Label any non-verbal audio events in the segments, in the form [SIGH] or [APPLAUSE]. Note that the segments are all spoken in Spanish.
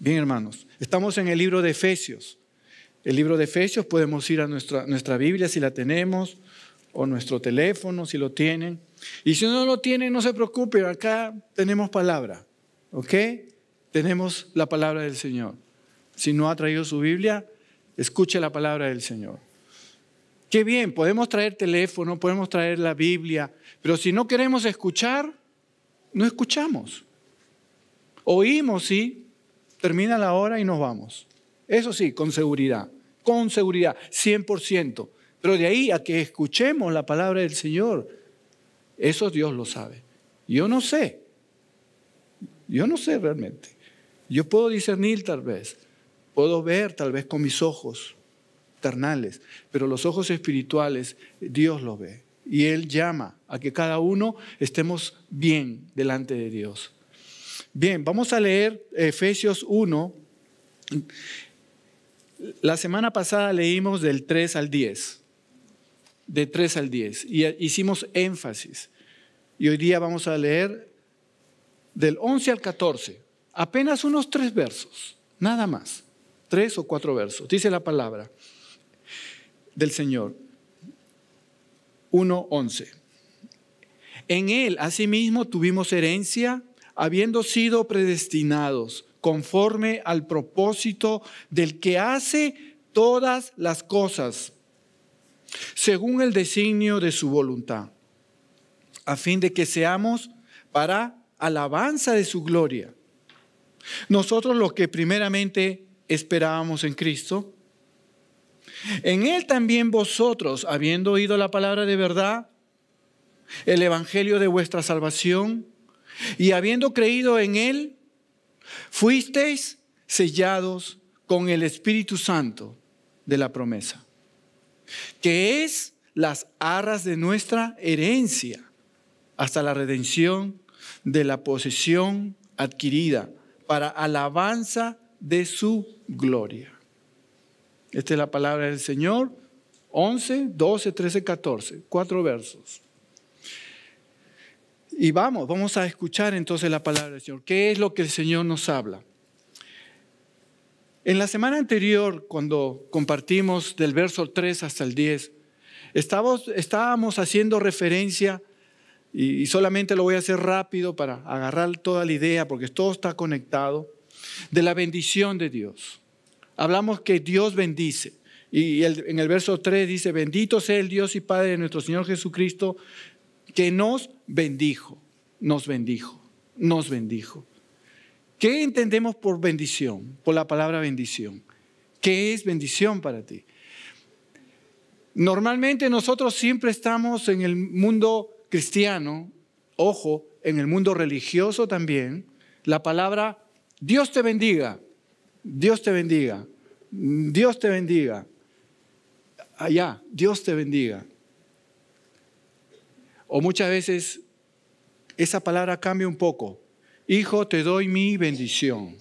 Bien, hermanos, estamos en el libro de Efesios. El libro de Efesios, podemos ir a nuestra, nuestra Biblia si la tenemos, o nuestro teléfono si lo tienen. Y si no lo tienen, no se preocupen, acá tenemos palabra, ¿ok? Tenemos la palabra del Señor. Si no ha traído su Biblia, escuche la palabra del Señor. Qué bien, podemos traer teléfono, podemos traer la Biblia, pero si no queremos escuchar, no escuchamos. Oímos, sí, termina la hora y nos vamos. Eso sí, con seguridad, con seguridad, 100%. Pero de ahí a que escuchemos la palabra del Señor, eso Dios lo sabe. Yo no sé, yo no sé realmente. Yo puedo discernir tal vez, puedo ver tal vez con mis ojos ternales, pero los ojos espirituales Dios lo ve. Y Él llama a que cada uno estemos bien delante de Dios. Bien, vamos a leer Efesios 1. La semana pasada leímos del 3 al 10, de 3 al 10, y hicimos énfasis. Y hoy día vamos a leer del 11 al 14, apenas unos tres versos, nada más, tres o cuatro versos, dice la palabra del Señor. 11, En Él asimismo tuvimos herencia habiendo sido predestinados conforme al propósito del que hace todas las cosas, según el designio de su voluntad, a fin de que seamos para alabanza de su gloria. Nosotros los que primeramente esperábamos en Cristo, en Él también vosotros, habiendo oído la palabra de verdad, el Evangelio de vuestra salvación, y habiendo creído en Él, fuisteis sellados con el Espíritu Santo de la promesa, que es las arras de nuestra herencia hasta la redención de la posesión adquirida para alabanza de su gloria. Esta es la palabra del Señor, 11, 12, 13, 14, cuatro versos. Y vamos, vamos a escuchar entonces la palabra del Señor. ¿Qué es lo que el Señor nos habla? En la semana anterior, cuando compartimos del verso 3 hasta el 10, estábamos, estábamos haciendo referencia, y, solamente lo voy a hacer rápido para agarrar toda la idea, porque todo está conectado, de la bendición de Dios. Hablamos que Dios bendice. Y en el verso 3 dice, bendito sea el Dios y Padre de nuestro Señor Jesucristo, que nos bendijo, nos bendijo, nos bendijo. ¿Qué entendemos por bendición, por la palabra bendición? ¿Qué es bendición para ti? Normalmente nosotros siempre estamos en el mundo cristiano, ojo, en el mundo religioso también, la palabra Dios te bendiga, Dios te bendiga, Dios te bendiga, allá, Dios te bendiga. O muchas veces esa palabra cambia un poco. Hijo, te doy mi bendición.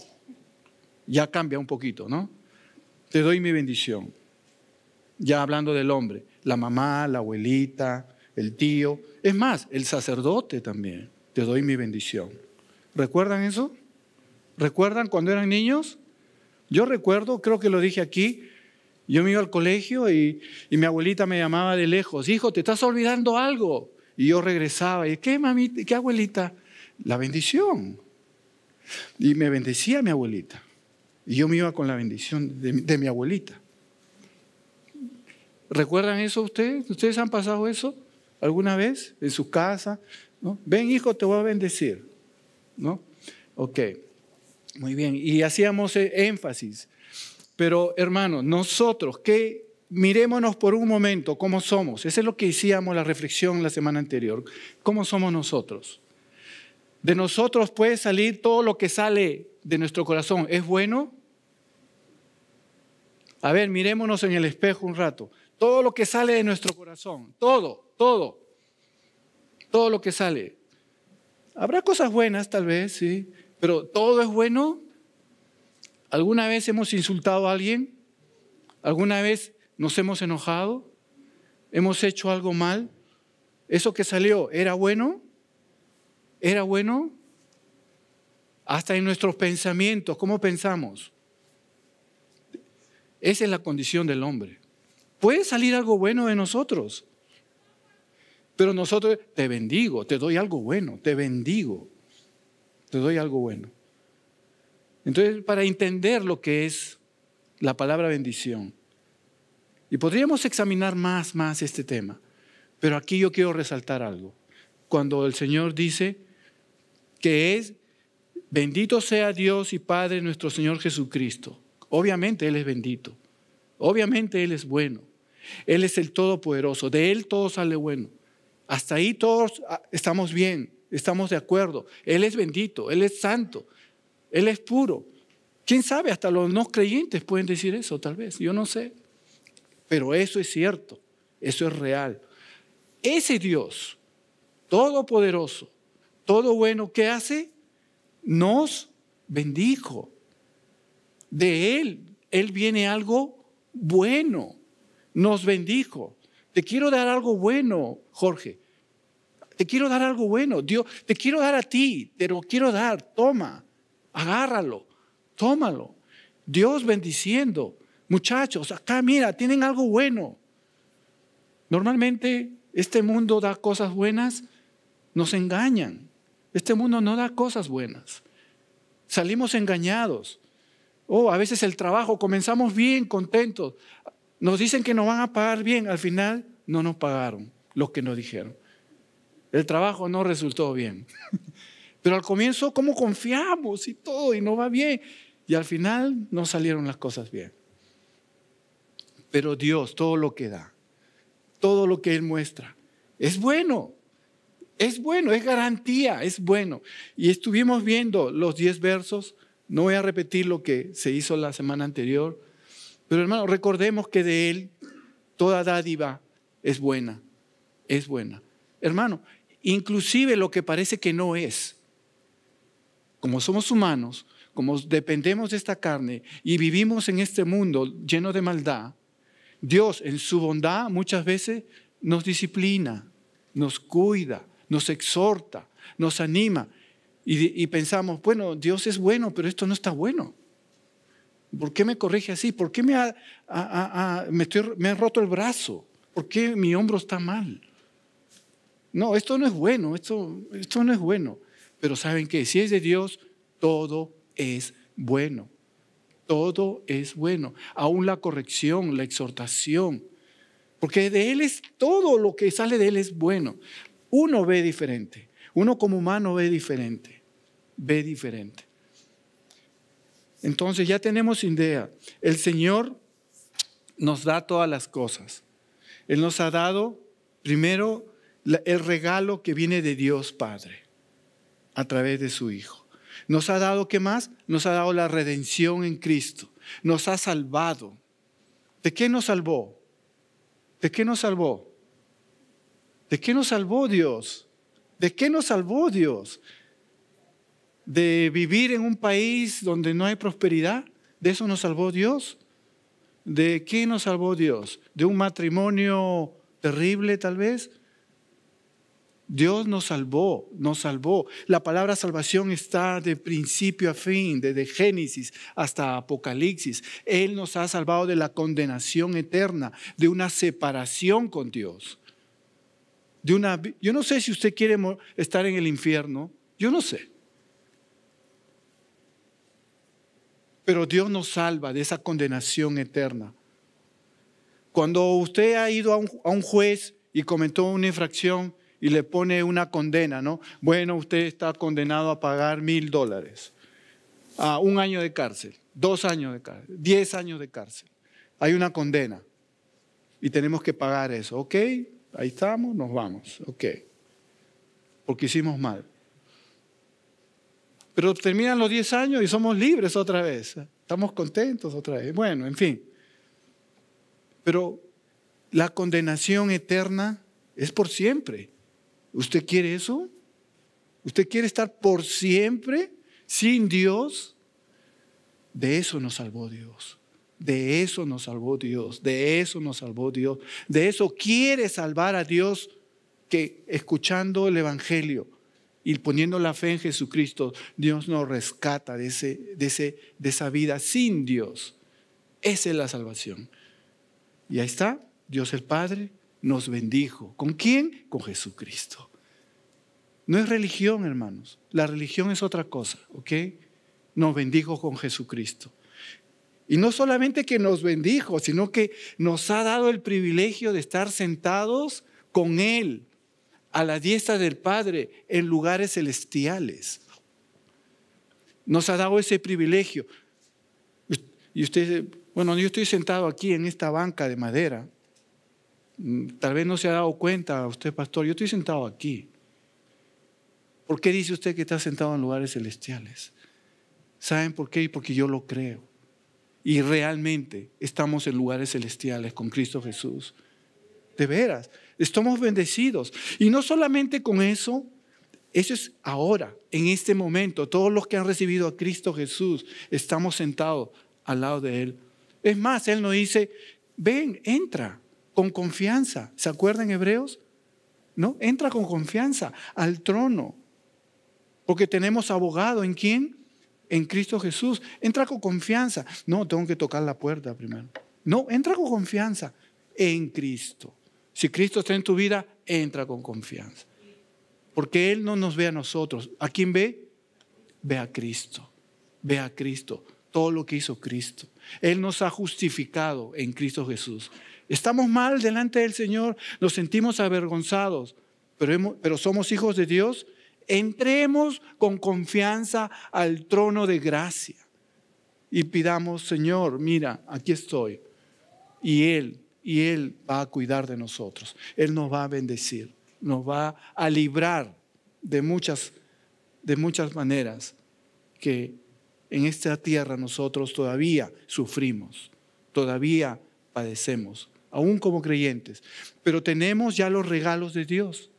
Ya cambia un poquito, ¿no? Te doy mi bendición. Ya hablando del hombre, la mamá, la abuelita, el tío, es más, el sacerdote también. Te doy mi bendición. ¿Recuerdan eso? ¿Recuerdan cuando eran niños? Yo recuerdo, creo que lo dije aquí, yo me iba al colegio y, y mi abuelita me llamaba de lejos, hijo, te estás olvidando algo. Y yo regresaba y, ¿qué mamita? ¿Qué abuelita? La bendición. Y me bendecía mi abuelita. Y yo me iba con la bendición de, mi abuelita. ¿Recuerdan eso ustedes? ¿Ustedes han pasado eso alguna vez en su casa? ¿No? Ven, hijo, te voy a bendecir. ¿No? Ok, muy bien. Y hacíamos e-, énfasis. Pero hermano, nosotros, ¿qué, miremonos por un momento cómo somos. Eso es lo que hicimos la reflexión la semana anterior. ¿Cómo somos nosotros? De nosotros puede salir todo lo que sale de nuestro corazón. ¿Es bueno? A ver, mirémonos en el espejo un rato. Todo lo que sale de nuestro corazón, todo, todo, todo lo que sale. Habrá cosas buenas tal vez, sí, pero todo es bueno. ¿Alguna vez hemos insultado a alguien? ¿Alguna vez ¿Nos hemos enojado? ¿Hemos hecho algo mal? ¿Eso que salió era bueno? ¿Era bueno? Hasta en nuestros pensamientos, ¿cómo pensamos? Esa es la condición del hombre. Puede salir algo bueno de nosotros, pero nosotros te bendigo, te doy algo bueno, te bendigo, te doy algo bueno. Entonces, para entender lo que es la palabra bendición, y podríamos examinar más, más este tema. Pero aquí yo quiero resaltar algo. Cuando el Señor dice que es, bendito sea Dios y Padre nuestro Señor Jesucristo. Obviamente Él es bendito. Obviamente Él es bueno. Él es el Todopoderoso. De Él todo sale bueno. Hasta ahí todos ah, estamos bien, estamos de acuerdo. Él es bendito, Él es santo, Él es puro. ¿Quién sabe? Hasta los no creyentes pueden decir eso, tal vez. Yo no sé. Pero eso es cierto, eso es real. Ese Dios todopoderoso, todo bueno, ¿qué hace? Nos bendijo. De Él, Él viene algo bueno. Nos bendijo. Te quiero dar algo bueno, Jorge. Te quiero dar algo bueno. Dios, te quiero dar a ti, te lo quiero dar. Toma, agárralo, tómalo. Dios bendiciendo muchachos, acá mira, tienen algo bueno. Normalmente este mundo da cosas buenas, nos engañan. Este mundo no da cosas buenas. Salimos engañados. O oh, a veces el trabajo, comenzamos bien, contentos. Nos dicen que nos van a pagar bien, al final no nos pagaron lo que nos dijeron. El trabajo no resultó bien. [LAUGHS] Pero al comienzo, ¿cómo confiamos y todo? Y no va bien. Y al final no salieron las cosas bien pero Dios, todo lo que da, todo lo que Él muestra, es bueno. Es bueno, es garantía, es bueno. Y estuvimos viendo los 10 versos. No voy a repetir lo que se hizo la semana anterior. Pero hermano, recordemos que de Él toda dádiva es buena. Es buena. Hermano, inclusive lo que parece que no es. Como somos humanos, como dependemos de esta carne y vivimos en este mundo lleno de maldad, Dios en su bondad muchas veces nos disciplina, nos cuida, nos exhorta, nos anima. Y, pensamos, bueno, Dios es bueno, pero esto no está bueno. ¿Por qué me corrige así? ¿Por qué me ha, me, roto el brazo? ¿Por qué mi hombro está mal? No, esto no es bueno, esto, esto no es bueno. Pero saben qué? si es de Dios, todo es bueno todo es bueno, aún la corrección, la exhortación, porque de Él es todo lo que sale de Él es bueno. Uno ve diferente, uno como humano ve diferente, ve diferente. Entonces ya tenemos idea, el Señor nos da todas las cosas. Él nos ha dado primero el regalo que viene de Dios Padre a través de su Hijo. Nos ha dado, ¿qué más? Nos ha dado la redención en Cristo. Nos ha salvado. ¿De qué nos salvó? ¿De qué nos salvó? ¿De qué nos salvó Dios? ¿De qué nos salvó Dios? ¿De vivir en un país donde no hay prosperidad? ¿De eso nos salvó Dios? ¿De qué nos salvó Dios? ¿De un matrimonio terrible tal vez? Dios nos salvó, nos salvó. La palabra salvación está de principio a fin, desde Génesis hasta Apocalipsis. Él nos ha salvado de la condenación eterna, de una separación con Dios. De una, yo no sé si usted quiere estar en el infierno, yo no sé. Pero Dios nos salva de esa condenación eterna. Cuando usted ha ido a un, a un juez y comentó una infracción, y le pone una condena, ¿no? Bueno, usted está condenado a pagar mil dólares, a un año de cárcel, dos años de cárcel, diez años de cárcel. Hay una condena y tenemos que pagar eso, ¿ok? Ahí estamos, nos vamos, ¿ok? Porque hicimos mal. Pero terminan los diez años y somos libres otra vez, estamos contentos otra vez. Bueno, en fin. Pero la condenación eterna es por siempre. ¿Usted quiere eso? ¿Usted quiere estar por siempre sin Dios? De eso nos salvó Dios. De eso nos salvó Dios. De eso nos salvó Dios. De eso quiere salvar a Dios que escuchando el Evangelio y poniendo la fe en Jesucristo, Dios nos rescata de, ese, de, de esa vida sin Dios. Esa es la salvación. Y ahí está Dios el Padre, nos bendijo. ¿Con quién? Con Jesucristo. No es religión, hermanos. La religión es otra cosa, ¿ok? Nos bendijo con Jesucristo. Y no solamente que nos bendijo, sino que nos ha dado el privilegio de estar sentados con Él a la diestra del Padre en lugares celestiales. Nos ha dado ese privilegio. Y usted, bueno, yo estoy sentado aquí en esta banca de madera Mm, tal vez no se ha dado cuenta usted, pastor, yo estoy sentado aquí. ¿Por qué dice usted que está sentado en lugares celestiales? ¿Saben por qué? Porque yo lo creo. Y realmente estamos en lugares celestiales con Cristo Jesús. De veras, estamos bendecidos. Y no solamente con eso, eso es ahora, en este momento. Todos los que han recibido a Cristo Jesús, estamos sentados al lado de Él. Es más, Él nos dice, ven, entra con confianza. ¿Se acuerdan hebreos? ¿No? Entra con confianza al trono. Porque tenemos abogado en quién? En Cristo Jesús. Entra con confianza. No, tengo que tocar la puerta primero. No, entra con confianza en Cristo. Si Cristo está en tu vida, entra con confianza. Porque Él no nos ve a nosotros. ¿A quién ve? Ve a Cristo. Ve a Cristo. Todo lo que hizo Cristo. Él nos ha justificado en Cristo Jesús. Estamos mal delante del Señor, nos sentimos avergonzados, pero, somos hijos de Dios. Entremos con confianza al trono de gracia y pidamos, Señor, mira, aquí estoy. Y Él, y Él va a cuidar de nosotros. Él nos va a bendecir, nos va a librar de muchas, de muchas maneras que en esta tierra nosotros todavía sufrimos, todavía padecemos aún como creyentes, pero tenemos ya los regalos de Dios.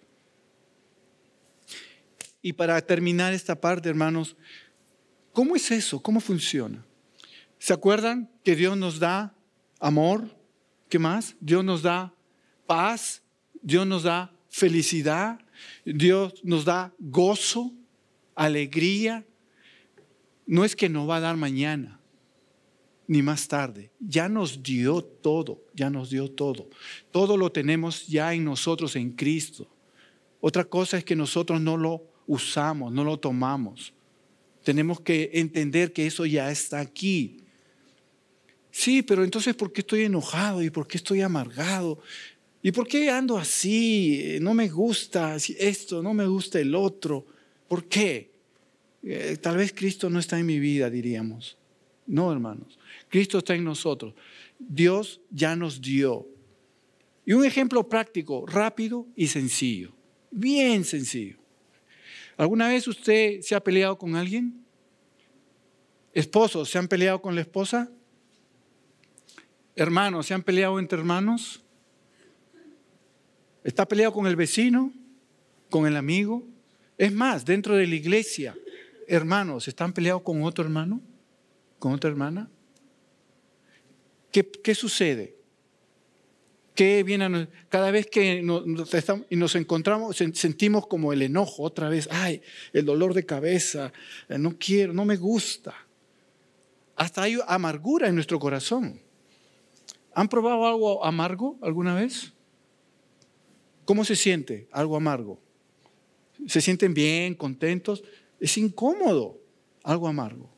Y para terminar esta parte, hermanos, ¿cómo es eso? ¿Cómo funciona? ¿Se acuerdan que Dios nos da amor? ¿Qué más? Dios nos da paz, Dios nos da felicidad, Dios nos da gozo, alegría. No es que no va a dar mañana, ni más tarde. Ya nos dio todo, ya nos dio todo. Todo lo tenemos ya en nosotros, en Cristo. Otra cosa es que nosotros no lo usamos, no lo tomamos. Tenemos que entender que eso ya está aquí. Sí, pero entonces ¿por qué estoy enojado y por qué estoy amargado? ¿Y por qué ando así? No me gusta esto, no me gusta el otro. ¿Por qué? Eh, tal vez Cristo no está en mi vida, diríamos. No, hermanos. Cristo está en nosotros. Dios ya nos dio. Y un ejemplo práctico, rápido y sencillo. Bien sencillo. ¿Alguna vez usted se ha peleado con alguien? Esposos, ¿se han peleado con la esposa? Hermanos, ¿se han peleado entre hermanos? ¿Está peleado con el vecino? ¿Con el amigo? Es más, dentro de la iglesia, hermanos, ¿están peleados con otro hermano? ¿Con otra hermana? ¿Qué, sucede? ¿Qué viene cada vez que nos, nos, encontramos, sentimos como el enojo otra vez, ay, el dolor de cabeza, eh, no quiero, no me gusta. Hasta hay amargura en nuestro corazón. ¿Han probado algo amargo alguna vez? ¿Cómo se siente algo amargo? ¿Se sienten bien, contentos? Es incómodo algo amargo.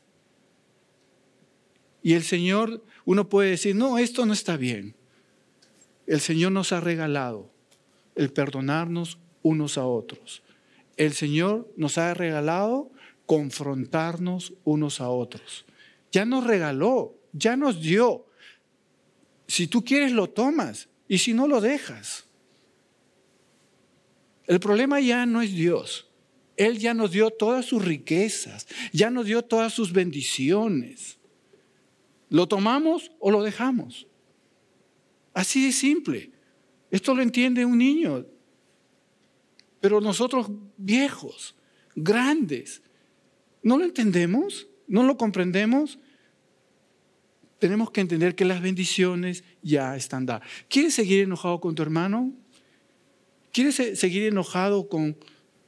Y el Señor uno puede decir, no, esto no está bien. El Señor nos ha regalado el perdonarnos unos a otros. El Señor nos ha regalado confrontarnos unos a otros. Ya nos regaló, ya nos dio. Si tú quieres, lo tomas y si no, lo dejas. El problema ya no es Dios. Él ya nos dio todas sus riquezas, ya nos dio todas sus bendiciones. ¿Lo tomamos o lo dejamos? Así de simple. Esto lo entiende un niño. Pero nosotros viejos, grandes, ¿no lo entendemos? ¿No lo comprendemos? Tenemos que entender que las bendiciones ya están dadas. ¿Quieres seguir enojado con tu hermano? ¿Quieres seguir enojado con,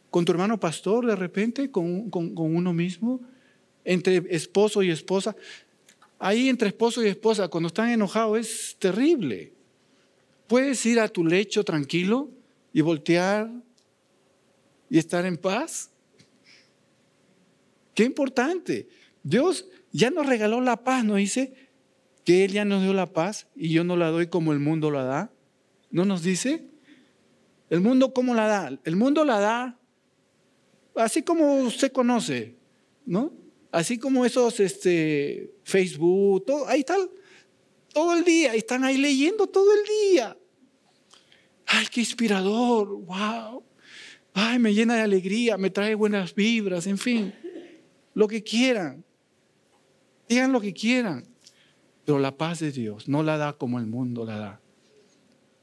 con tu hermano pastor de repente, con uno mismo? Entre esposo y esposa ahí entre esposo y esposa, cuando están enojados, es terrible. ¿Puedes ir a tu lecho tranquilo y voltear y estar en paz? Qué importante. Dios ya nos regaló la paz, ¿no dice que Él ya nos dio la paz y yo no la doy como el mundo la da. ¿No nos dice? ¿El mundo cómo la da? El mundo la da así como usted conoce, ¿no? así como esos este, Facebook, ahí están todo el día, están ahí leyendo todo el día. ¡Ay, qué inspirador! ¡Wow! ¡Ay, me llena de alegría! Me trae buenas vibras, en fin. Lo que quieran. Digan lo que quieran. Pero la paz de Dios no la da como el mundo la da.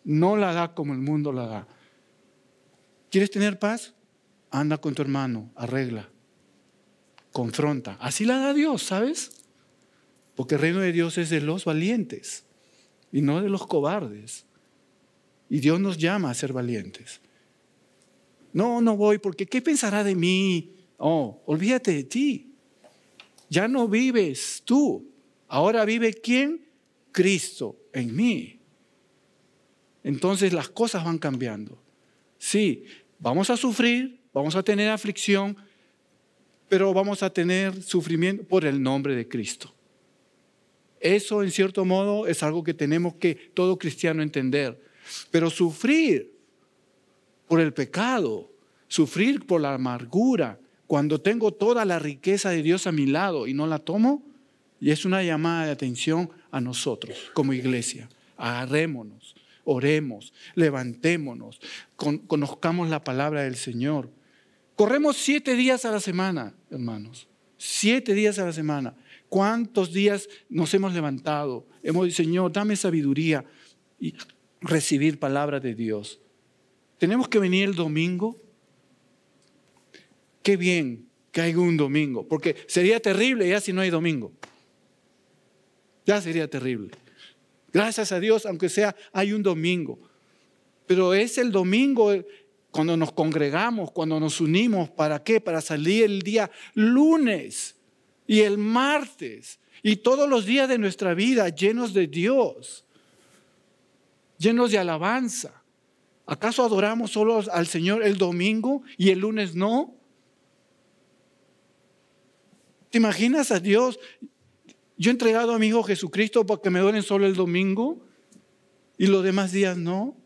No la da como el mundo la da. ¿Quieres tener paz? Anda con tu hermano, arregla confronta. Así la da Dios, ¿sabes? Porque el reino de Dios es de los valientes y no de los cobardes. Y Dios nos llama a ser valientes. No, no voy porque ¿qué pensará de mí? Oh, olvídate de ti. Ya no vives tú. Ahora vive quién? Cristo en mí. Entonces las cosas van cambiando. Sí, vamos a sufrir, vamos a tener aflicción, pero vamos a tener sufrimiento por el nombre de Cristo. Eso, en cierto modo, es algo que tenemos que todo cristiano entender. Pero sufrir por el pecado, sufrir por la amargura, cuando tengo toda la riqueza de Dios a mi lado y no la tomo, y es una llamada de atención a nosotros como iglesia. Agarrémonos, oremos, levantémonos, conozcamos la palabra del Señor Corremos siete días a la semana, hermanos. Siete días a la semana. ¿Cuántos días nos hemos levantado? Hemos dicho, Señor, dame sabiduría y recibir palabra de Dios. Tenemos que venir el domingo. Qué bien que haya un domingo, porque sería terrible ya si no hay domingo. Ya sería terrible. Gracias a Dios, aunque sea, hay un domingo. Pero es el domingo cuando nos congregamos, cuando nos unimos, ¿para qué? Para salir el día lunes y el martes y todos los días de nuestra vida llenos de Dios, llenos de alabanza. ¿Acaso adoramos solo al Señor el domingo y el lunes no? ¿Te imaginas a Dios? Yo he entregado a mi Hijo Jesucristo porque me duelen solo el domingo y los demás días no.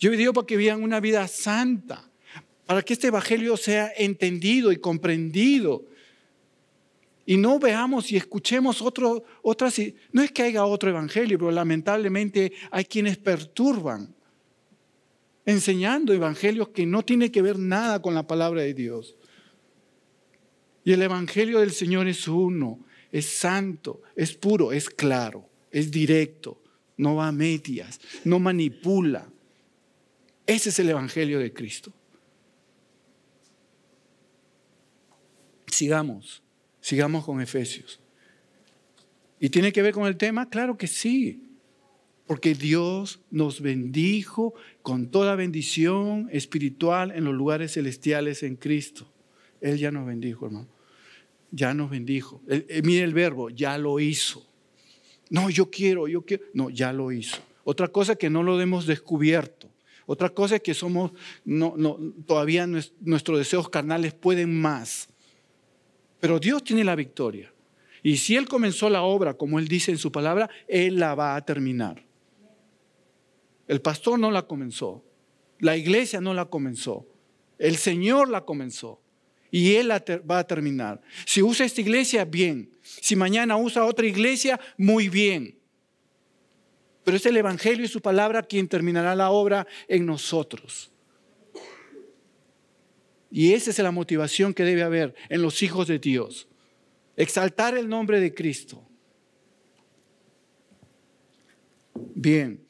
Yo digo para que vivan una vida santa, para que este Evangelio sea entendido y comprendido. Y no veamos y escuchemos otro, otras... No es que haya otro Evangelio, pero lamentablemente hay quienes perturban enseñando evangelios que no tienen que ver nada con la palabra de Dios. Y el Evangelio del Señor es uno, es santo, es puro, es claro, es directo, no va a medias, no manipula. Ese es el Evangelio de Cristo. Sigamos, sigamos con Efesios. ¿Y tiene que ver con el tema? Claro que sí. Porque Dios nos bendijo con toda bendición espiritual en los lugares celestiales en Cristo. Él ya nos bendijo, hermano. Ya nos bendijo. Eh, mire el verbo, ya lo hizo. No, yo quiero, yo quiero. No, ya lo hizo. Otra cosa que no lo hemos descubierto otra cosa es que somos, todavía nuestros deseos carnales pueden más. Pero Dios tiene la victoria. Y si Él comenzó la obra, como Él dice en su palabra, Él la va a terminar. El pastor no la comenzó. La iglesia no la comenzó. El Señor la comenzó. Y Él la va a terminar. Si usa esta iglesia, bien. Si mañana usa otra iglesia, muy bien. Pero es el Evangelio y su palabra quien terminará la obra en nosotros. Y esa es la motivación que debe haber en los hijos de Dios. Exaltar el nombre de Cristo. Bien.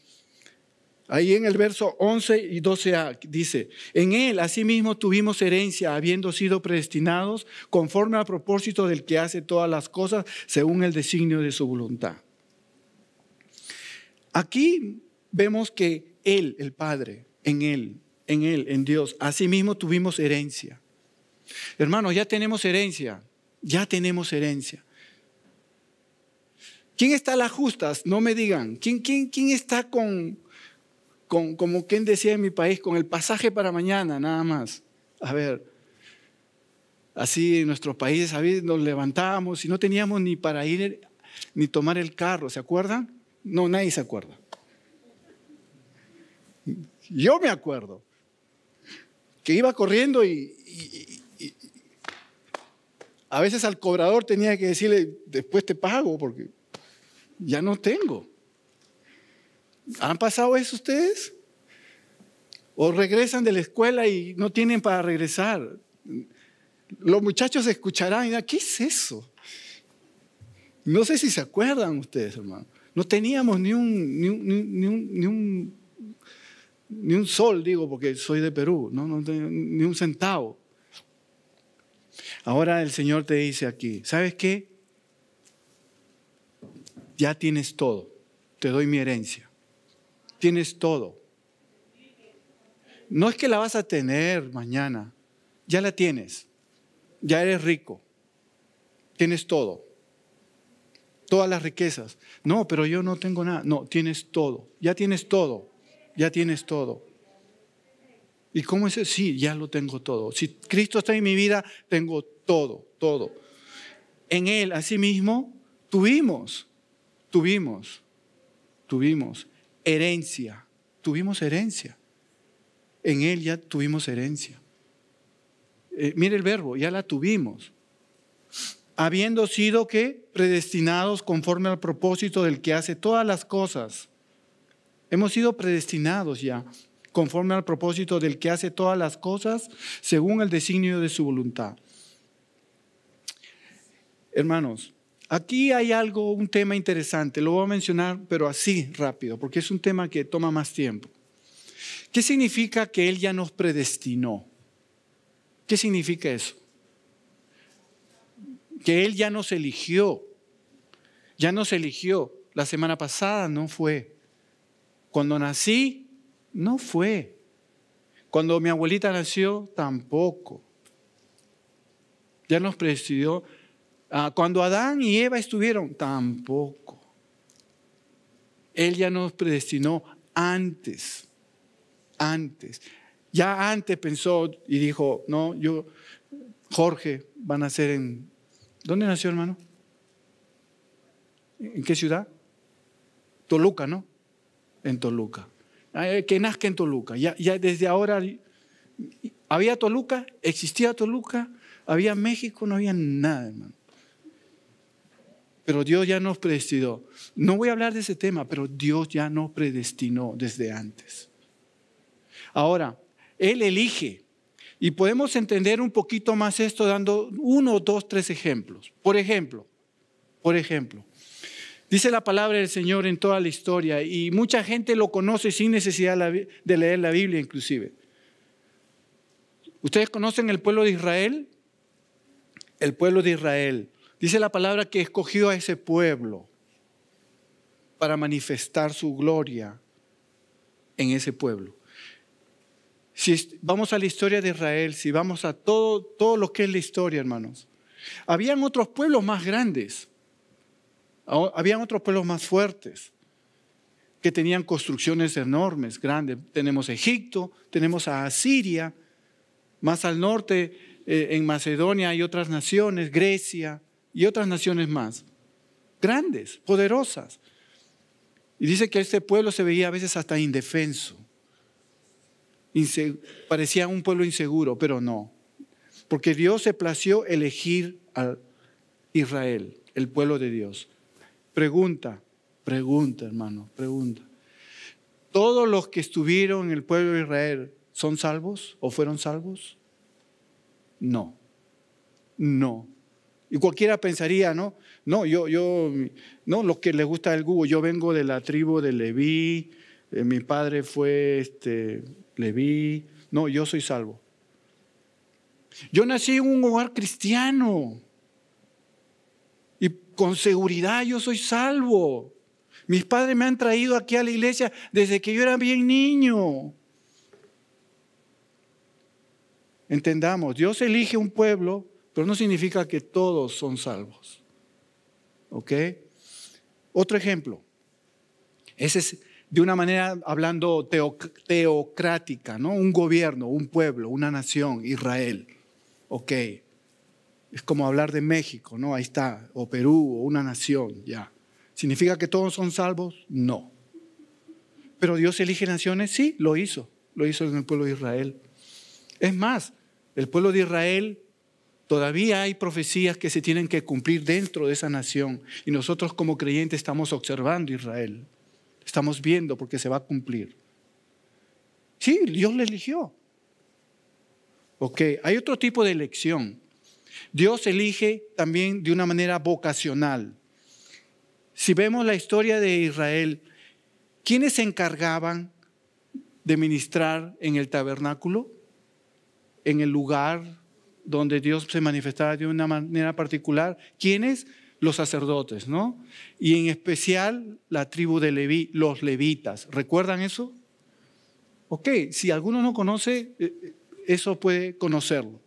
Ahí en el verso 11 y 12a dice, en él asimismo tuvimos herencia, habiendo sido predestinados conforme al propósito del que hace todas las cosas según el designio de su voluntad. Aquí vemos que Él, el Padre, en Él, en Él, en Dios, asimismo tuvimos herencia. Hermanos, ya tenemos herencia, ya tenemos herencia. ¿Quién está a las justas? No me digan. ¿Quién, quién, quién está con, como quien decía en mi país, con el pasaje para mañana, nada más? A ver, así en nuestro país a nos levantábamos y no teníamos ni para ir ni tomar el carro, ¿se acuerdan? No, nadie se acuerda. Yo me acuerdo que iba corriendo y, a veces al cobrador tenía que decirle, después te pago porque ya no tengo. ¿Han pasado eso ustedes? O regresan de la escuela y no tienen para regresar. Los muchachos escucharán y dirán, ¿qué es eso? No sé si se acuerdan ustedes, hermano. No teníamos ni un, ni sol, digo, porque soy de Perú, ni un centavo. Ahora el Señor te dice aquí, ¿sabes qué? Ya tienes todo, te doy mi herencia, tienes todo. No es que la vas a tener mañana, ya la tienes, ya eres rico, tienes todo todas las riquezas. No, pero yo no tengo nada. No, tienes todo. Ya tienes todo. Ya tienes todo. ¿Y cómo es? Eso? Sí, ya lo tengo todo. Si Cristo está en mi vida, tengo todo, todo. En Él, asimismo, tuvimos, tuvimos, tuvimos herencia. Tuvimos herencia. En Él ya tuvimos herencia. Eh, mire el verbo, ya la tuvimos habiendo sido que predestinados conforme al propósito del que hace todas las cosas. Hemos sido predestinados ya conforme al propósito del que hace todas las cosas según el designio de su voluntad. Hermanos, aquí hay algo, un tema interesante, lo voy a mencionar, pero así rápido, porque es un tema que toma más tiempo. ¿Qué significa que Él ya nos predestinó? ¿Qué significa eso? que Él ya nos eligió. Ya nos eligió. La semana pasada no fue. Cuando nací, no fue. Cuando mi abuelita nació, tampoco. Ya nos presidió. Ah, cuando Adán y Eva estuvieron, tampoco. Él ya nos predestinó antes, antes. Ya antes pensó y dijo, no, yo, Jorge, van a ser en ¿Dónde nació, hermano? ¿En qué ciudad? Toluca, ¿no? En Toluca. Ah, eh, que nazca en Toluca. Ya, desde ahora había Toluca, existía Toluca, había México, no había nada, hermano. Pero Dios ya nos predestinó. No voy a hablar de ese tema, pero Dios ya nos predestinó desde antes. Ahora, Él elige y podemos entender un poquito más esto dando uno, dos, tres ejemplos. Por ejemplo, por ejemplo, dice la palabra del Señor en toda la historia y mucha gente lo conoce sin necesidad de leer la Biblia inclusive. ¿Ustedes conocen el pueblo de Israel? El pueblo de Israel. Dice la palabra que escogió a ese pueblo para manifestar su gloria en ese pueblo. Si vamos a la historia de Israel, si vamos a todo, todo lo que es la historia, hermanos, habían otros pueblos más grandes, habían otros pueblos más fuertes, que tenían construcciones enormes, grandes. Tenemos Egipto, tenemos a Asiria, más al norte eh, en Macedonia hay otras naciones, Grecia y otras naciones más, grandes, poderosas. Y dice que este pueblo se veía a veces hasta indefenso parecía un pueblo inseguro, pero no. Porque Dios se plació elegir a Israel, el pueblo de Dios. Pregunta, pregunta, hermano, pregunta. ¿Todos los que estuvieron en el pueblo de Israel son salvos o fueron salvos? No, no. Y cualquiera pensaría, ¿no? No, yo, yo, no, lo que le gusta el Google, yo vengo de la tribu de Leví, eh, mi padre fue este, le vi. No, yo soy salvo. Yo nací en un hogar cristiano. Y con seguridad yo soy salvo. Mis padres me han traído aquí a la iglesia desde que yo era bien niño. Entendamos, Dios elige un pueblo, pero no significa que todos son salvos. ¿Ok? Otro ejemplo. Ese es de una manera hablando teocrática, ¿no? Un gobierno, un pueblo, una nación, Israel. Ok. Es como hablar de México, ¿no? Ahí está, o Perú, o una nación, ya. ¿Significa que todos son salvos? No. Pero Dios elige naciones, sí, lo hizo. Lo hizo en el pueblo de Israel. Es más, el pueblo de Israel Todavía hay profecías que se tienen que cumplir dentro de esa nación y nosotros como creyentes estamos observando Israel. Estamos viendo porque se va a cumplir. Sí, Dios le eligió. Ok, hay otro tipo de elección. Dios elige también de una manera vocacional. Si vemos la historia de Israel, ¿quiénes se encargaban de ministrar en el tabernáculo? En el lugar donde Dios se manifestaba de una manera particular. ¿Quiénes? los sacerdotes, ¿no? Y en especial la tribu de Leví, los levitas. ¿Recuerdan eso? Ok, si alguno no conoce, eh, eh, eso puede conocerlo.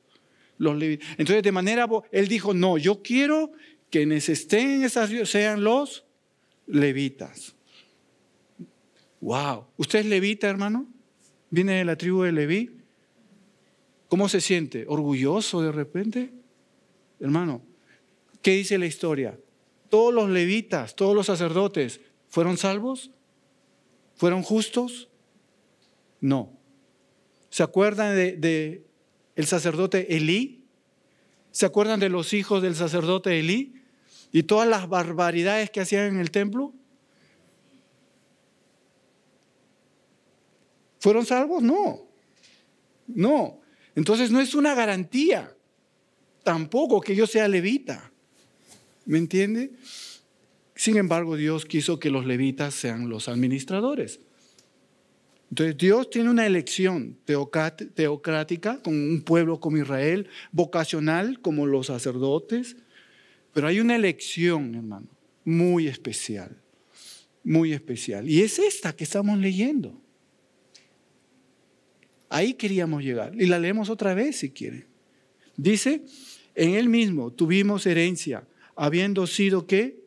Los Entonces, de manera, él dijo, no, yo quiero que estén esas sean los levitas. Wow, ¿usted es levita, hermano? ¿Viene de la tribu de Leví? ¿Cómo se siente? ¿Orgulloso de repente? Hermano, ¿Qué dice la historia? Todos los levitas, todos los sacerdotes, ¿fueron salvos? ¿Fueron justos? No. ¿Se acuerdan de, el sacerdote Elí? ¿Se acuerdan de los hijos del sacerdote Elí? Y todas las barbaridades que hacían en el templo. ¿Fueron salvos? No. No. Entonces no es una garantía tampoco que yo sea levita. ¿Me entiende? Sin embargo, Dios quiso que los levitas sean los administradores. Entonces, Dios tiene una elección teocrática con un pueblo como Israel, vocacional como los sacerdotes, pero hay una elección, hermano, muy especial, muy especial. Y es esta que estamos leyendo. Ahí queríamos llegar. Y la leemos otra vez si quieren. Dice, en él mismo tuvimos herencia habiendo sido qué?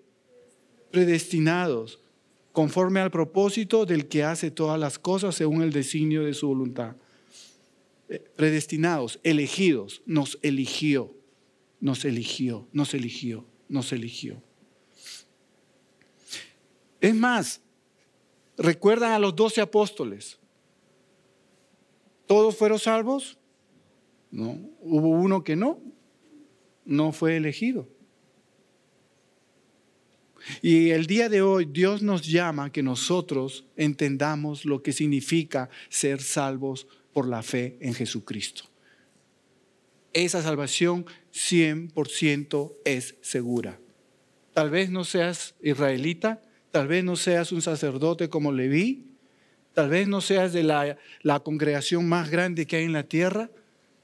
Predestinados, conforme al propósito del que hace todas las cosas según el designio de su voluntad. Eh, predestinados, elegidos, nos eligió, nos eligió, nos eligió, nos eligió. Es más, recuerdan a los doce apóstoles. ¿Todos fueron salvos? No. Hubo uno que no, no fue elegido. Y el día de hoy Dios nos llama que nosotros entendamos lo que significa ser salvos por la fe en Jesucristo. Esa salvación 100% es segura. Tal vez no seas israelita, tal vez no seas un sacerdote como Leví, tal vez no seas de la, la congregación más grande que hay en la tierra,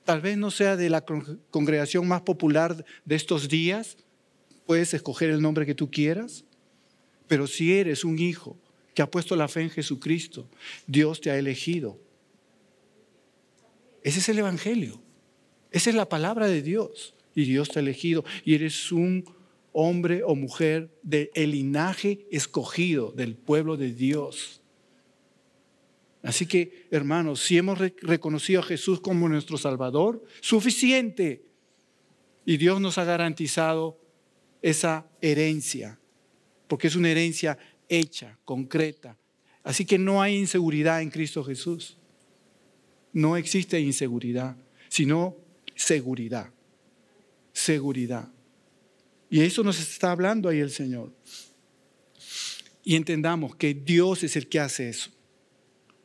tal vez no seas de la congregación más popular de estos días, puedes escoger el nombre que tú quieras, pero si eres un hijo que ha puesto la fe en Jesucristo, Dios te ha elegido. Ese es el Evangelio, esa es la palabra de Dios y Dios te ha elegido y eres un hombre o mujer del linaje escogido del pueblo de Dios. Así que, hermanos, si hemos reconocido a Jesús como nuestro Salvador, suficiente. Y Dios nos ha garantizado esa herencia, porque es una herencia hecha, concreta. Así que no hay inseguridad en Cristo Jesús. No existe inseguridad, sino seguridad. Seguridad. Y eso nos está hablando ahí el Señor. Y entendamos que Dios es el que hace eso.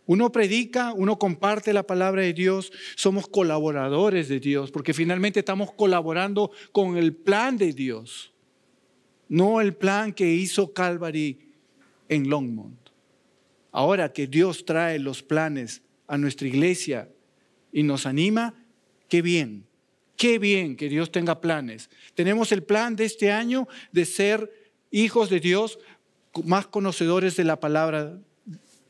Uno predica, uno comparte la palabra de Dios, somos colaboradores de Dios, porque finalmente estamos colaborando con el plan de Dios no el plan que hizo Calvary en Longmont. Ahora que Dios trae los planes a nuestra iglesia y nos anima, qué bien, qué bien que Dios tenga planes. Tenemos el plan de este año de ser hijos de Dios más conocedores de la palabra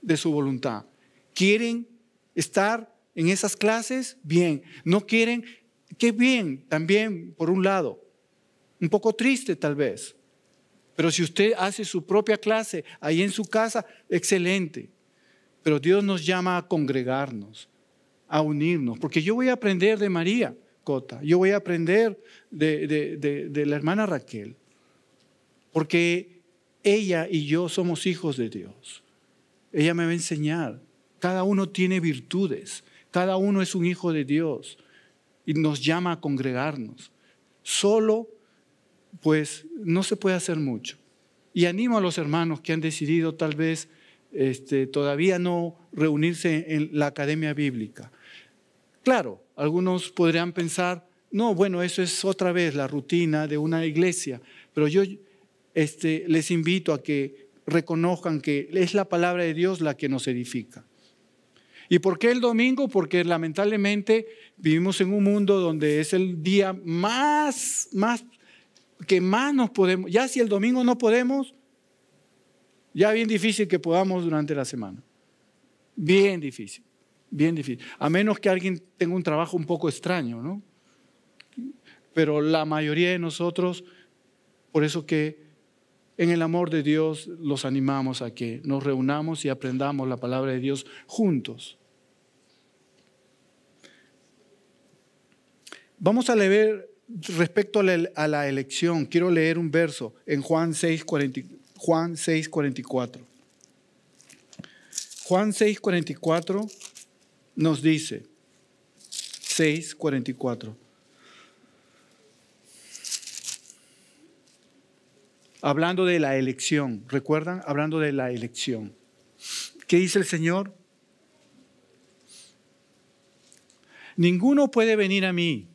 de su voluntad. ¿Quieren estar en esas clases? Bien. ¿No quieren? Qué bien, también, por un lado. Un poco triste tal vez, pero si usted hace su propia clase ahí en su casa, excelente. Pero Dios nos llama a congregarnos, a unirnos, porque yo voy a aprender de María Cota, yo voy a aprender de, de la hermana Raquel, porque ella y yo somos hijos de Dios. Ella me va a enseñar. Cada uno tiene virtudes, cada uno es un hijo de Dios y nos llama a congregarnos. Solo pues no se puede hacer mucho. Y animo a los hermanos que han decidido tal vez este, todavía no reunirse en la academia bíblica. Claro, algunos podrían pensar, no, bueno, eso es otra vez la rutina de una iglesia, pero yo este, les invito a que reconozcan que es la palabra de Dios la que nos edifica. ¿Y por qué el domingo? Porque lamentablemente vivimos en un mundo donde es el día más, más que más nos podemos, ya si el domingo no podemos, ya bien difícil que podamos durante la semana. Bien difícil, bien difícil. A menos que alguien tenga un trabajo un poco extraño, ¿no? Pero la mayoría de nosotros, por eso que en el amor de Dios los animamos a que nos reunamos y aprendamos la palabra de Dios juntos. Vamos a leer respecto a la, elección, quiero leer un verso en Juan 6, Juan 6.44 Juan 6, nos dice, 6, 44. Hablando de la elección, ¿recuerdan? Hablando de la elección. ¿Qué dice el Señor? Ninguno puede venir a mí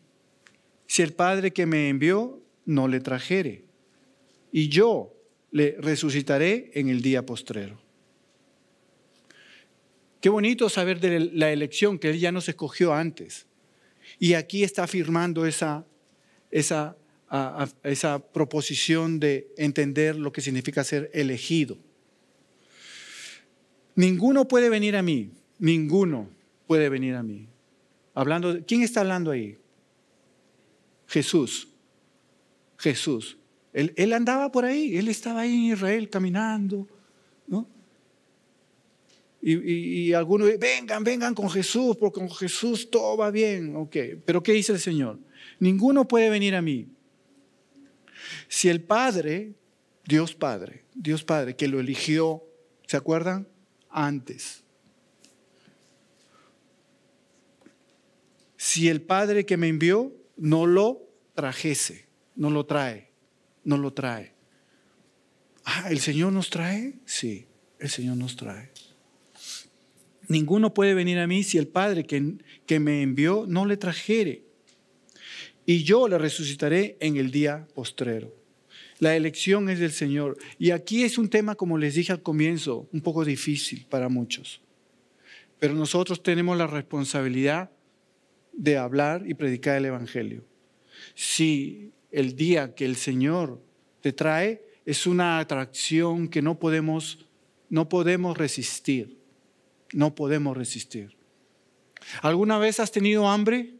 si el Padre que me envió no le trajere. Y yo le resucitaré en el día postrero. Qué bonito saber de la elección que Él ya nos escogió antes. Y aquí está afirmando esa, esa, esa proposición de entender lo que significa ser elegido. Ninguno puede venir a mí, ninguno puede venir a mí. Hablando, ¿Quién está hablando ahí? Jesús. Jesús. Él, andaba por ahí, él estaba ahí en Israel caminando, ¿no? Y, y, y algunos, vengan, vengan con Jesús, porque con Jesús todo va bien. Ok, pero ¿qué dice el Señor? Ninguno puede venir a mí. Si el Padre, Dios Padre, Dios Padre, que lo eligió, ¿se acuerdan? Antes. Si el Padre que me envió no lo trajese, no lo trae, no lo trae. Ah, ¿el Señor nos trae? Sí, el Señor nos trae. Ninguno puede venir a mí si el Padre que, que me envió no le trajere. Y yo le resucitaré en el día postrero. La elección es del Señor. Y aquí es un tema, como les dije al comienzo, un poco difícil para muchos. Pero nosotros tenemos la responsabilidad de hablar y predicar el Evangelio. Si el día que el Señor te trae es una atracción que no podemos, no podemos resistir, no podemos resistir. ¿Alguna vez has tenido hambre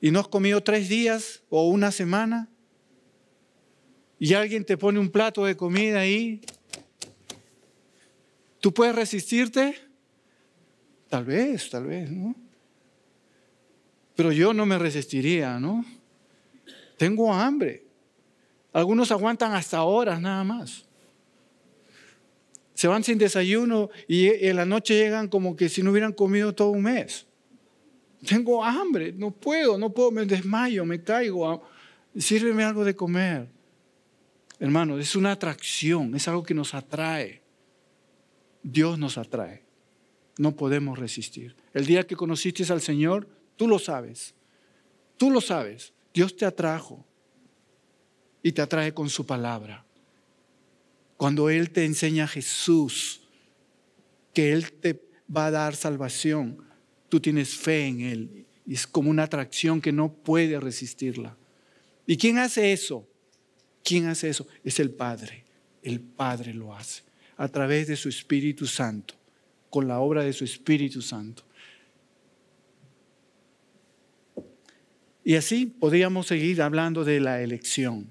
y no has comido tres días o una semana? Y alguien te pone un plato de comida ahí. ¿Tú puedes resistirte? Tal vez, tal vez, ¿no? pero yo no me resistiría, ¿no? Tengo hambre. Algunos aguantan hasta horas nada más. Se van sin desayuno y en la noche llegan como que si no hubieran comido todo un mes. Tengo hambre, no puedo, no puedo, me desmayo, me caigo. Ah, sírveme algo de comer. Hermano, es una atracción, es algo que nos atrae. Dios nos atrae. No podemos resistir. El día que conociste al Señor, Tú lo sabes. Tú lo sabes. Dios te atrajo y te atrae con su palabra. Cuando Él te enseña a Jesús, que Él te va a dar salvación, tú tienes fe en Él. Y es como una atracción que no puede resistirla. ¿Y quién hace eso? ¿Quién hace eso? Es el Padre. El Padre lo hace a través de su Espíritu Santo, con la obra de su Espíritu Santo. Y así podríamos seguir hablando de la elección.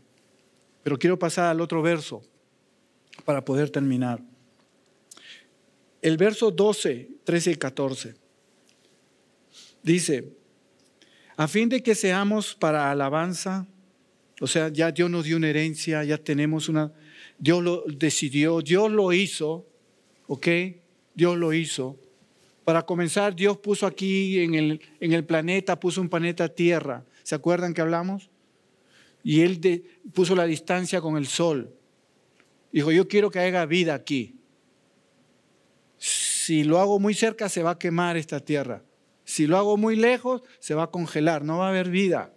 Pero quiero pasar al otro verso para poder terminar. El verso 12, 13 y 14 dice, a fin de que seamos para alabanza, o sea, ya Dios nos dio una herencia, ya tenemos una, Dios lo decidió, Dios lo hizo, ¿ok? Dios lo hizo. Para comenzar, Dios puso aquí en el, en el planeta, puso un planeta Tierra. ¿Se acuerdan que hablamos? Y Él puso la distancia con el Sol. Dijo, yo quiero que haya vida aquí. Si lo hago muy cerca, se va a quemar esta Tierra. Si lo hago muy lejos, se va a congelar, no va a haber vida.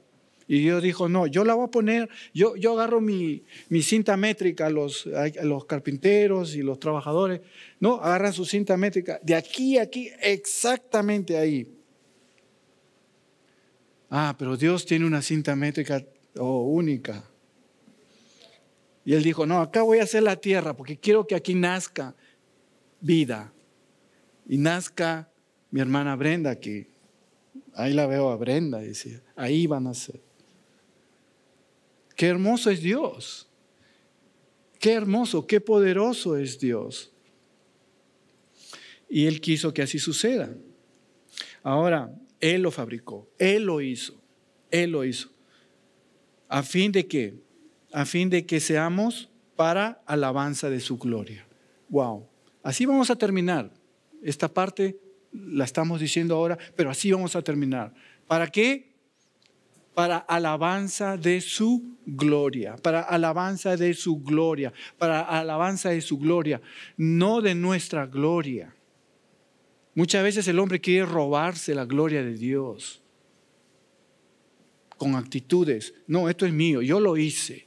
Y Dios dijo, no, yo la voy a poner, yo, yo agarro mi, mi cinta métrica, los, los carpinteros y los trabajadores, no, agarra su cinta métrica, de aquí a aquí, exactamente ahí. Ah, pero Dios tiene una cinta métrica oh, única. Y él dijo, no, acá voy a hacer la tierra porque quiero que aquí nazca vida. Y nazca mi hermana Brenda, que ahí la veo a Brenda, decía, ahí van a ser. Qué hermoso es Dios. Qué hermoso, qué poderoso es Dios. Y Él quiso que así suceda. Ahora, Él lo fabricó, Él lo hizo, Él lo hizo. ¿A fin de qué? A fin de que seamos para alabanza de su gloria. Wow. Así vamos a terminar. Esta parte la estamos diciendo ahora, pero así vamos a terminar. ¿Para qué? para alabanza de su gloria, para alabanza de su gloria, para alabanza de su gloria, no de nuestra gloria. Muchas veces el hombre quiere robarse la gloria de Dios con actitudes. No, esto es mío, yo lo hice,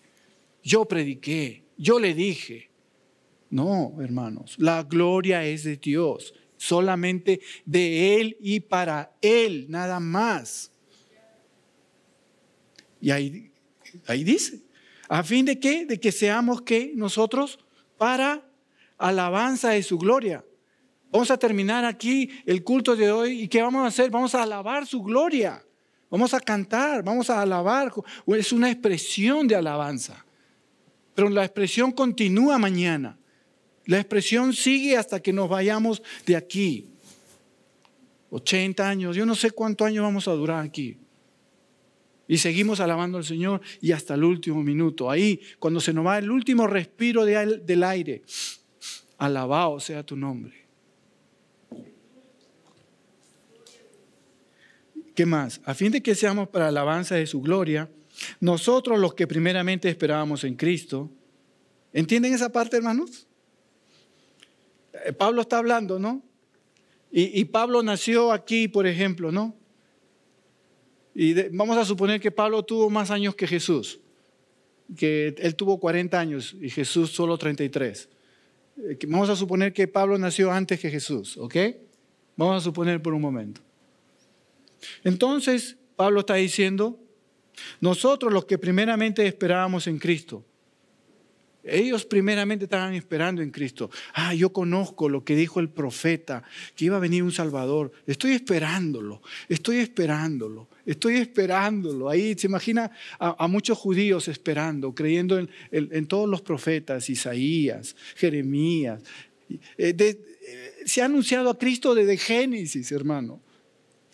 yo prediqué, yo le dije. No, hermanos, la gloria es de Dios, solamente de Él y para Él, nada más. Y ahí, ahí dice, a fin de que, de que seamos que nosotros para alabanza de su gloria. Vamos a terminar aquí el culto de hoy y ¿qué vamos a hacer? Vamos a alabar su gloria. Vamos a cantar, vamos a alabar. Es una expresión de alabanza. Pero la expresión continúa mañana. La expresión sigue hasta que nos vayamos de aquí. 80 años, yo no sé cuántos años vamos a durar aquí. Y seguimos alabando al Señor y hasta el último minuto. Ahí, cuando se nos va el último respiro del aire, alabado sea tu nombre. ¿Qué más? A fin de que seamos para alabanza de su gloria, nosotros los que primeramente esperábamos en Cristo, ¿entienden esa parte, hermanos? Eh, Pablo está hablando, ¿no? y Pablo nació aquí, por ejemplo, ¿no? Y vamos a suponer que Pablo tuvo más años que Jesús, que él tuvo 40 años y Jesús solo 33. Eh, vamos a suponer que Pablo nació antes que Jesús, ¿ok? Vamos a suponer por un momento. Entonces, Pablo está diciendo, nosotros los que primeramente esperábamos en Cristo, ellos primeramente estaban esperando en Cristo. Ah, yo conozco lo que dijo el profeta, que iba a venir un Salvador. Estoy esperándolo, estoy esperándolo, estoy esperándolo. Ahí se imagina a, muchos judíos esperando, creyendo en, todos los profetas, Isaías, Jeremías. Eh, eh, se ha anunciado a Cristo desde Génesis, hermano.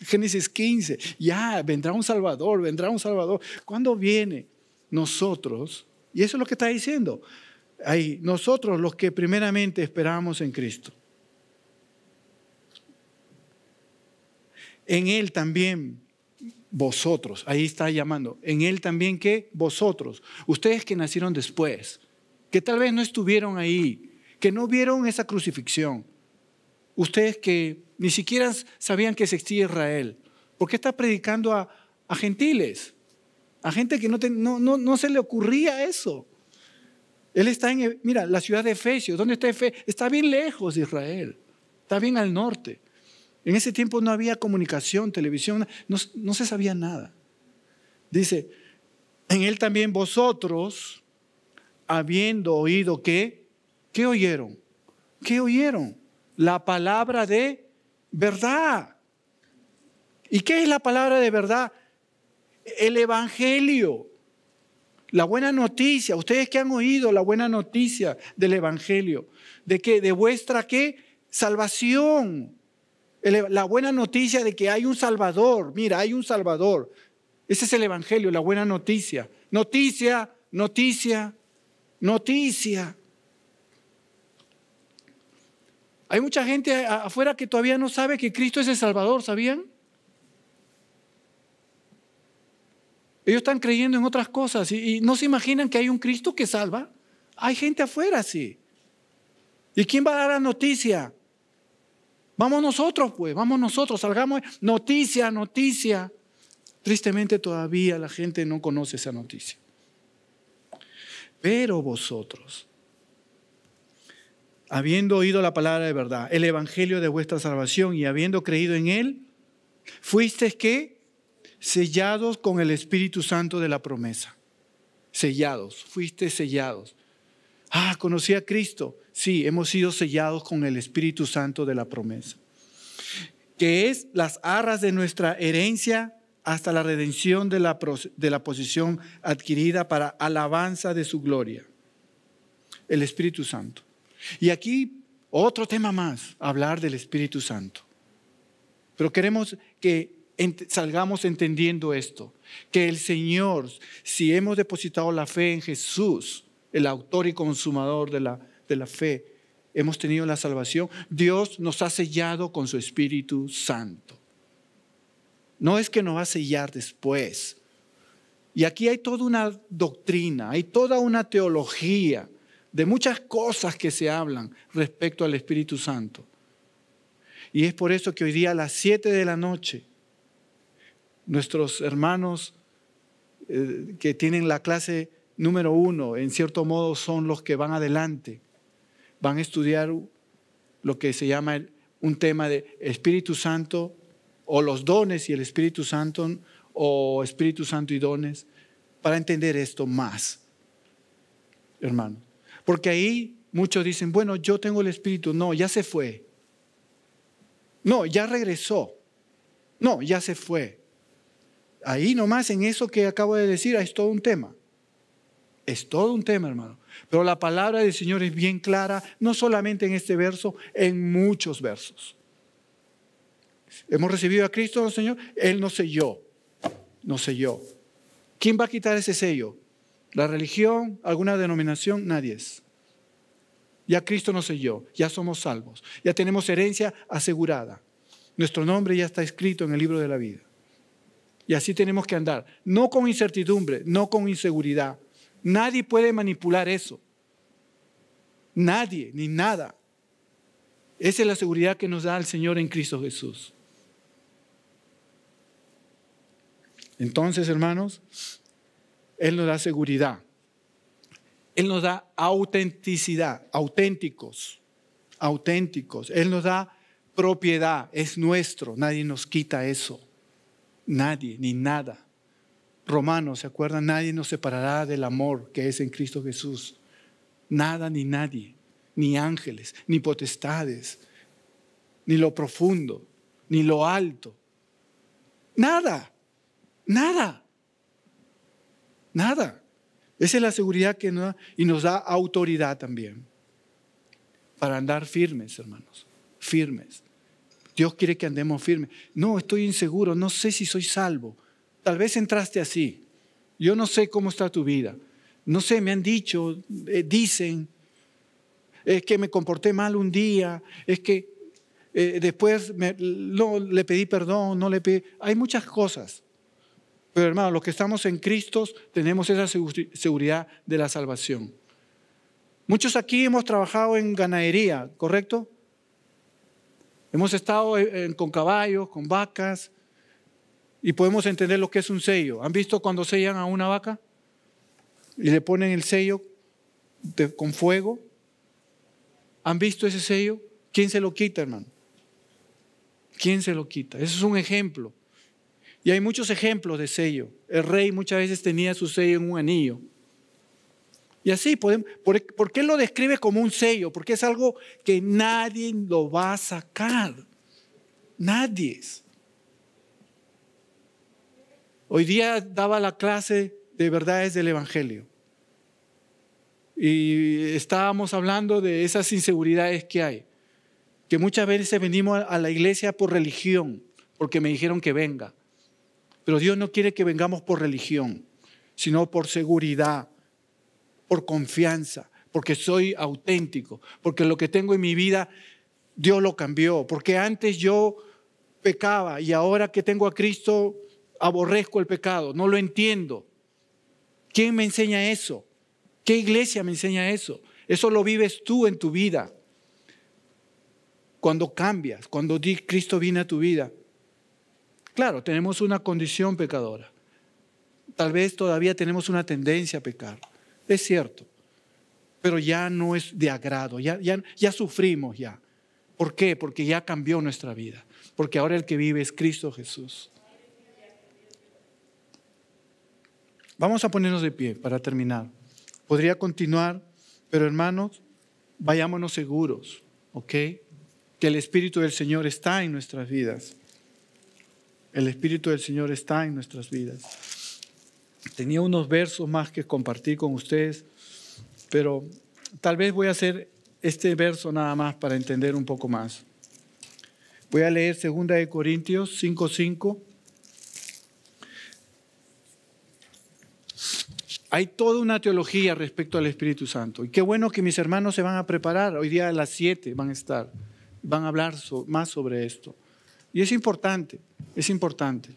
Génesis 15, ya vendrá un Salvador, vendrá un Salvador. ¿Cuándo viene? Nosotros y eso es lo que está diciendo ahí, nosotros los que primeramente esperamos en Cristo. En Él también vosotros, ahí está llamando, en Él también que vosotros, ustedes que nacieron después, que tal vez no estuvieron ahí, que no vieron esa crucifixión, ustedes que ni siquiera sabían que existía Israel, porque está predicando a, a gentiles a gente que no, no, se le ocurría eso. Él está en, mira, la ciudad de Efesios. ¿Dónde está Efesios? Está bien lejos de Israel. Está bien al norte. En ese tiempo no había comunicación, televisión, no, se sabía nada. Dice, en él también vosotros, habiendo oído que, ¿qué oyeron? ¿Qué oyeron? La palabra de verdad. ¿Y qué es la palabra de verdad? el Evangelio, la buena noticia. Ustedes que han oído la buena noticia del Evangelio, de que de vuestra qué salvación. La buena noticia de que hay un Salvador. Mira, hay un Salvador. Ese es el Evangelio, la buena noticia. Noticia, noticia, noticia. Hay mucha gente afuera que todavía no sabe que Cristo es el Salvador, ¿sabían? Ellos están creyendo en otras cosas y, no se imaginan que hay un Cristo que salva. Hay gente afuera, sí. ¿Y quién va a dar la noticia? Vamos nosotros, pues, vamos nosotros, salgamos. Noticia, noticia. Tristemente todavía la gente no conoce esa noticia. Pero vosotros, habiendo oído la palabra de verdad, el evangelio de vuestra salvación y habiendo creído en él, fuisteis que sellados con el Espíritu Santo de la promesa. Sellados, fuiste sellados. Ah, conocí a Cristo. Sí, hemos sido sellados con el Espíritu Santo de la promesa, que es las arras de nuestra herencia hasta la redención de la, de la posición adquirida para alabanza de su gloria. El Espíritu Santo. Y aquí otro tema más, hablar del Espíritu Santo. Pero queremos que salgamos entendiendo esto, que el Señor, si hemos depositado la fe en Jesús, el autor y consumador de la, fe, hemos tenido la salvación, Dios nos ha sellado con su Espíritu Santo. No es que nos va a sellar después. Y aquí hay toda una doctrina, hay toda una teología de muchas cosas que se hablan respecto al Espíritu Santo. Y es por eso que hoy día a las 7 de la noche nuestros hermanos eh, que tienen la clase número uno, en cierto modo son los que van adelante, van a estudiar lo que se llama un tema de Espíritu Santo o los dones y el Espíritu Santo o Espíritu Santo y dones para entender esto más, hermano. Porque ahí muchos dicen, bueno, yo tengo el Espíritu. No, ya se fue. No, ya regresó. No, ya se fue. Ahí nomás en eso que acabo de decir es todo un tema. Es todo un tema, hermano. Pero la palabra del Señor es bien clara, no solamente en este verso, en muchos versos. Hemos recibido a Cristo, Señor. Él nos selló, nos selló. ¿Quién va a quitar ese sello? ¿La religión? ¿Alguna denominación? Nadie es. Ya Cristo nos selló, ya somos salvos, ya tenemos herencia asegurada. Nuestro nombre ya está escrito en el libro de la vida. Y así tenemos que andar. No con incertidumbre, no con inseguridad. Nadie puede manipular eso. Nadie, ni nada. Esa es la seguridad que nos da el Señor en Cristo Jesús. Entonces, hermanos, Él nos da seguridad. Él nos da autenticidad, auténticos, auténticos. Él nos da propiedad, es nuestro, nadie nos quita eso. Nadie ni nada. Romanos, ¿se acuerdan? Nadie nos separará del amor que es en Cristo Jesús. Nada ni nadie, ni ángeles, ni potestades, ni lo profundo, ni lo alto. Nada, nada, nada. Esa es la seguridad que nos da y nos da autoridad también para andar firmes, hermanos, firmes. Dios quiere que andemos firmes. No, estoy inseguro, no sé si soy salvo. Tal vez entraste así. Yo no sé cómo está tu vida. No sé, me han dicho, eh, dicen, es que me comporté mal un día, es que eh, después no, le pedí perdón, no le pedí. Hay muchas cosas. Pero hermano, los que estamos en Cristo tenemos esa seguridad de la salvación. Muchos aquí hemos trabajado en ganadería, ¿correcto? Hemos estado con caballos, con vacas, y podemos entender lo que es un sello. ¿Han visto cuando sellan a una vaca? Y le ponen el sello con fuego. ¿Han visto ese sello? ¿Quién se lo quita, hermano? ¿Quién se lo quita? Eso es un ejemplo. Y hay muchos ejemplos de sello. El rey muchas veces tenía su sello en un anillo. Y así, ¿por, qué lo describe como un sello? Porque es algo que nadie lo va a sacar. Nadie. Hoy día daba la clase de verdades del Evangelio. Y estábamos hablando de esas inseguridades que hay. Que muchas veces venimos a la iglesia por religión, porque me dijeron que venga. Pero Dios no quiere que vengamos por religión, sino por seguridad por confianza, porque soy auténtico, porque lo que tengo en mi vida Dios lo cambió, porque antes yo pecaba y ahora que tengo a Cristo aborrezco el pecado, no lo entiendo. ¿Quién me enseña eso? ¿Qué iglesia me enseña eso? Eso lo vives tú en tu vida. Cuando cambias, cuando Cristo viene a tu vida. Claro, tenemos una condición pecadora. Tal vez todavía tenemos una tendencia a pecar es cierto, pero ya no es de agrado, ya, ya, sufrimos ya. ¿Por qué? Porque ya cambió nuestra vida, porque ahora el que vive es Cristo Jesús. Vamos a ponernos de pie para terminar. Podría continuar, pero hermanos, vayámonos seguros, ¿ok? Que el Espíritu del Señor está en nuestras vidas. El Espíritu del Señor está en nuestras vidas. Tenía unos versos más que compartir con ustedes, pero tal vez voy a hacer este verso nada más para entender un poco más. Voy a leer 2 de Corintios 5:5. Hay toda una teología respecto al Espíritu Santo. Y qué bueno que mis hermanos se van a preparar. Hoy día a las 7 van a estar. Van a hablar más sobre esto. Y es importante, es importante.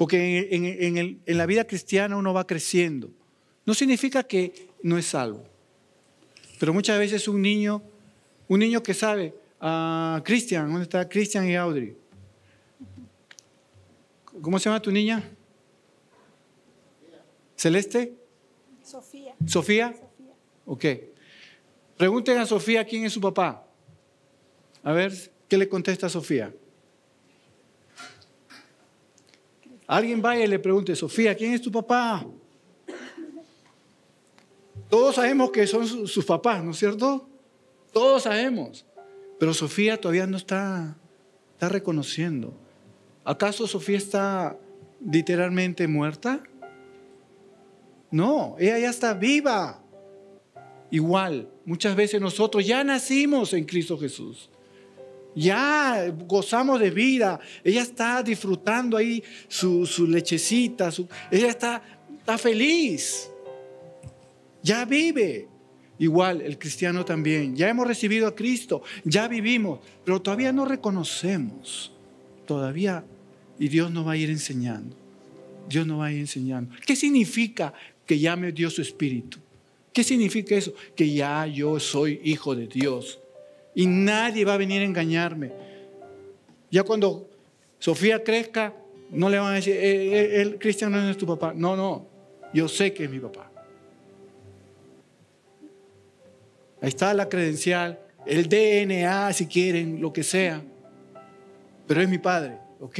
Porque en, la vida cristiana uno va creciendo. No significa que no es salvo. Pero muchas veces un niño, un niño que sabe, a ah, Cristian, ¿dónde está Cristian y Audrey? ¿Cómo se llama tu niña? ¿Celeste? Sofía. ¿Sofía? Ok. Pregunten a Sofía quién es su papá. A ver, ¿qué le contesta Sofía? Alguien vaya y le pregunte, Sofía, ¿quién es tu papá? Todos sabemos que son sus papás, ¿no es cierto? Todos sabemos. Pero Sofía todavía no está, está reconociendo. ¿Acaso Sofía está literalmente muerta? No, ella ya está viva. Igual, muchas veces nosotros ya nacimos en Cristo Jesús. Ya gozamos de vida. Ella está disfrutando ahí su, lechecita. ella está, está feliz. Ya vive. Igual el cristiano también. Ya hemos recibido a Cristo. Ya vivimos. Pero todavía no reconocemos. Todavía. Y Dios nos va a ir enseñando. Dios nos va a ir enseñando. ¿Qué significa que ya me dio su espíritu? ¿Qué significa eso? Que ya yo soy hijo de Dios y nadie va a venir a engañarme. Ya cuando Sofía crezca, no le van a decir, eh, eh, eh, el cristiano no es tu papá. No, no, yo sé que es mi papá. Ahí está la credencial, el DNA, si quieren, lo que sea. Pero es mi padre, ¿ok?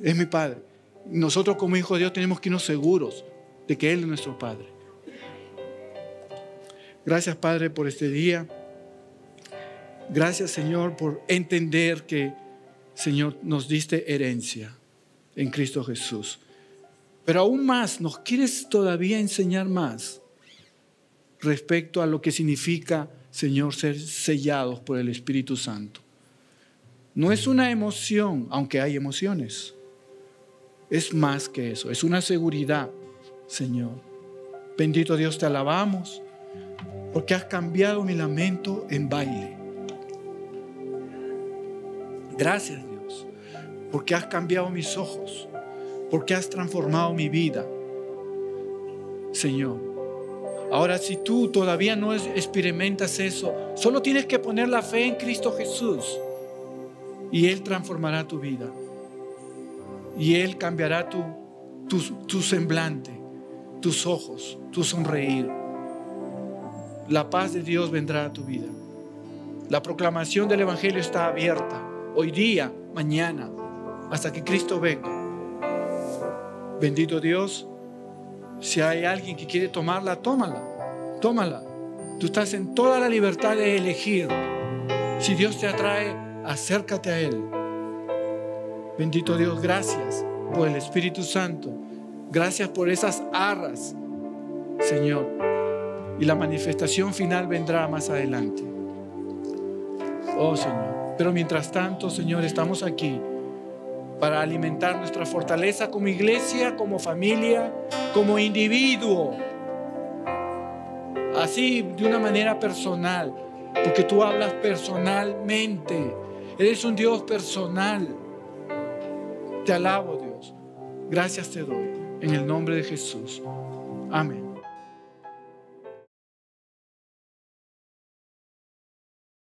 Es mi padre. Nosotros como hijos de Dios tenemos que irnos seguros de que Él es nuestro padre. Gracias, Padre, por este día. Gracias, Señor, por entender que, Señor, nos diste herencia en Cristo Jesús. Pero aún más, nos quieres todavía enseñar más respecto a lo que significa, Señor, ser sellados por el Espíritu Santo. No es una emoción, aunque hay emociones. Es más que eso, es una seguridad, Señor. Bendito Dios, te alabamos, porque has cambiado mi lamento en baile. Gracias Dios, porque has cambiado mis ojos, porque has transformado mi vida, Señor. Ahora, si tú todavía no experimentas eso, solo tienes que poner la fe en Cristo Jesús y Él transformará tu vida y Él cambiará tu, tu semblante, tus ojos, tu sonreír la paz de Dios vendrá a tu vida. La proclamación del Evangelio está abierta hoy día, mañana, hasta que Cristo venga. Bendito Dios, si hay alguien que quiere tomarla, tómala, tómala. Tú estás en toda la libertad de elegir. Si Dios te atrae, acércate a Él. Bendito Dios, gracias por el Espíritu Santo. Gracias por esas arras, Señor y la manifestación final vendrá más adelante. Oh Señor, pero mientras tanto, Señor, estamos aquí para alimentar nuestra fortaleza como iglesia, como familia, como individuo. Así, de una manera personal, porque tú hablas personalmente. Eres un Dios personal. Te alabo, Dios. Gracias te doy. En el nombre de Jesús. Amén.